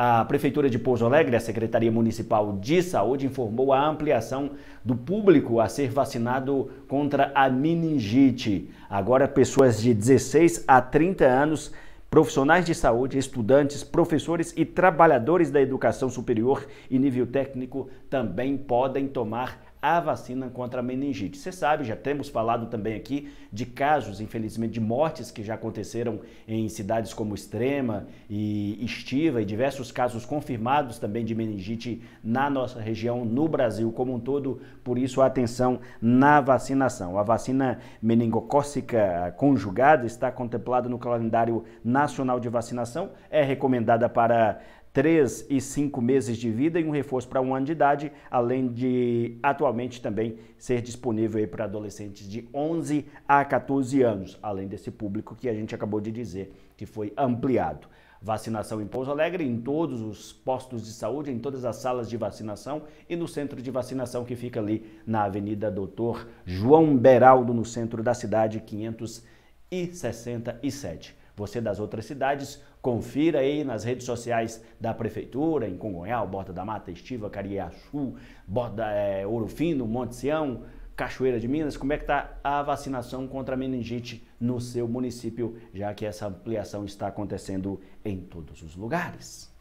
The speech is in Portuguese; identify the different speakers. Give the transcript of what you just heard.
Speaker 1: A Prefeitura de Pouso Alegre, a Secretaria Municipal de Saúde, informou a ampliação do público a ser vacinado contra a meningite. Agora, pessoas de 16 a 30 anos, profissionais de saúde, estudantes, professores e trabalhadores da educação superior e nível técnico também podem tomar a vacina contra a meningite. Você sabe, já temos falado também aqui de casos, infelizmente, de mortes que já aconteceram em cidades como Extrema e Estiva e diversos casos confirmados também de meningite na nossa região, no Brasil como um todo. Por isso, atenção na vacinação. A vacina meningocócica conjugada está contemplada no calendário nacional de vacinação, é recomendada para 3 e 5 meses de vida e um reforço para um ano de idade, além de atualmente também ser disponível para adolescentes de 11 a 14 anos, além desse público que a gente acabou de dizer que foi ampliado. Vacinação em Pouso Alegre, em todos os postos de saúde, em todas as salas de vacinação e no centro de vacinação que fica ali na Avenida Doutor João Beraldo, no centro da cidade, 567. Você das outras cidades, confira aí nas redes sociais da Prefeitura, em Congonhal, Borda da Mata, Estiva, Cariaçu, Borda, é, Ouro Fino, Monte Sião, Cachoeira de Minas, como é que está a vacinação contra a meningite no seu município, já que essa ampliação está acontecendo em todos os lugares.